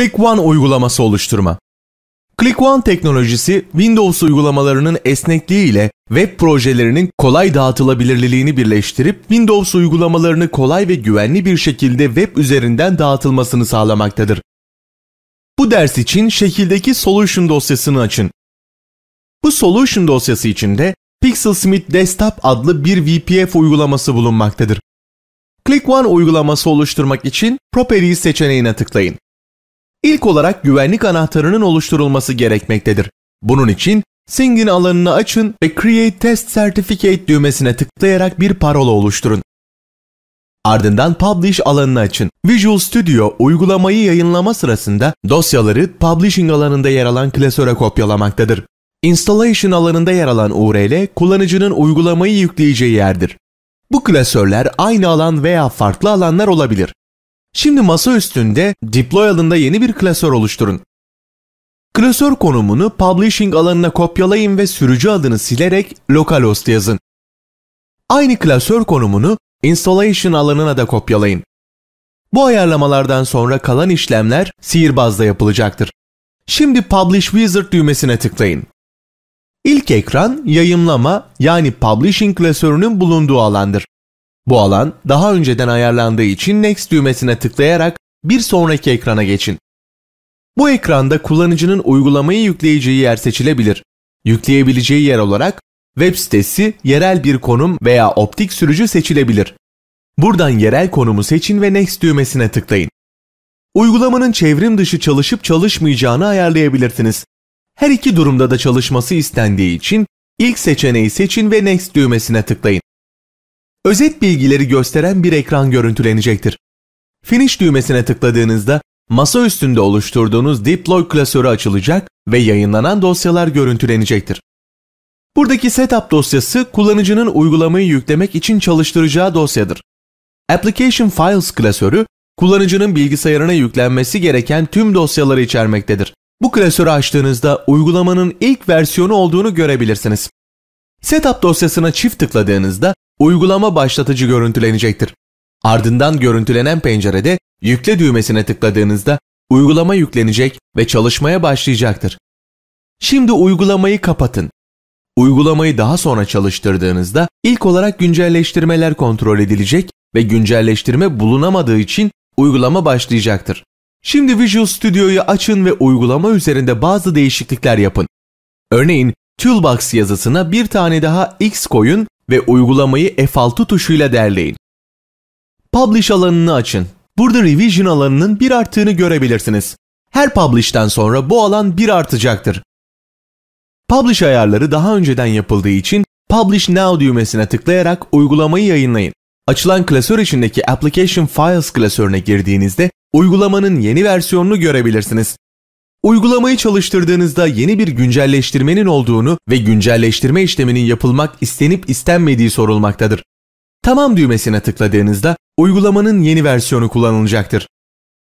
ClickOne uygulaması oluşturma. ClickOne teknolojisi Windows uygulamalarının esnekliği ile web projelerinin kolay dağıtılabilirliğini birleştirip Windows uygulamalarını kolay ve güvenli bir şekilde web üzerinden dağıtılmasını sağlamaktadır. Bu ders için şekildeki solution dosyasını açın. Bu solution dosyası içinde PixelSmith Desktop adlı bir VPF uygulaması bulunmaktadır. ClickOne uygulaması oluşturmak için Properties seçeneğine tıklayın. İlk olarak güvenlik anahtarının oluşturulması gerekmektedir. Bunun için Singin alanını açın ve Create Test Certificate düğmesine tıklayarak bir parola oluşturun. Ardından Publish alanını açın. Visual Studio uygulamayı yayınlama sırasında dosyaları Publishing alanında yer alan klasöre kopyalamaktadır. Installation alanında yer alan URL kullanıcının uygulamayı yükleyeceği yerdir. Bu klasörler aynı alan veya farklı alanlar olabilir. Şimdi masa üstünde deploy alanında yeni bir klasör oluşturun. Klasör konumunu publishing alanına kopyalayın ve sürücü adını silerek localhost yazın. Aynı klasör konumunu installation alanına da kopyalayın. Bu ayarlamalardan sonra kalan işlemler sihirbazda yapılacaktır. Şimdi Publish Wizard düğmesine tıklayın. İlk ekran yayımlama yani publishing klasörünün bulunduğu alandır. Bu alan daha önceden ayarlandığı için Next düğmesine tıklayarak bir sonraki ekrana geçin. Bu ekranda kullanıcının uygulamayı yükleyeceği yer seçilebilir. Yükleyebileceği yer olarak web sitesi, yerel bir konum veya optik sürücü seçilebilir. Buradan yerel konumu seçin ve Next düğmesine tıklayın. Uygulamanın çevrim dışı çalışıp çalışmayacağını ayarlayabilirsiniz. Her iki durumda da çalışması istendiği için ilk seçeneği seçin ve Next düğmesine tıklayın özet bilgileri gösteren bir ekran görüntülenecektir. Finish düğmesine tıkladığınızda masa üstünde oluşturduğunuz Deploy klasörü açılacak ve yayınlanan dosyalar görüntülenecektir. Buradaki setup dosyası kullanıcının uygulamayı yüklemek için çalıştıracağı dosyadır. Application Files klasörü kullanıcının bilgisayarına yüklenmesi gereken tüm dosyaları içermektedir. Bu klasörü açtığınızda uygulamanın ilk versiyonu olduğunu görebilirsiniz. Setup dosyasına çift tıkladığınızda uygulama başlatıcı görüntülenecektir. Ardından görüntülenen pencerede yükle düğmesine tıkladığınızda uygulama yüklenecek ve çalışmaya başlayacaktır. Şimdi uygulamayı kapatın. Uygulamayı daha sonra çalıştırdığınızda ilk olarak güncelleştirmeler kontrol edilecek ve güncelleştirme bulunamadığı için uygulama başlayacaktır. Şimdi Visual Studio'yu açın ve uygulama üzerinde bazı değişiklikler yapın. Örneğin Toolbox yazısına bir tane daha X koyun ve uygulamayı F6 tuşuyla derleyin. Publish alanını açın. Burada revision alanının bir arttığını görebilirsiniz. Her publish'ten sonra bu alan bir artacaktır. Publish ayarları daha önceden yapıldığı için Publish Now düğmesine tıklayarak uygulamayı yayınlayın. Açılan klasör içindeki Application Files klasörüne girdiğinizde uygulamanın yeni versiyonunu görebilirsiniz. Uygulamayı çalıştırdığınızda yeni bir güncelleştirmenin olduğunu ve güncelleştirme işleminin yapılmak istenip istenmediği sorulmaktadır. Tamam düğmesine tıkladığınızda uygulamanın yeni versiyonu kullanılacaktır.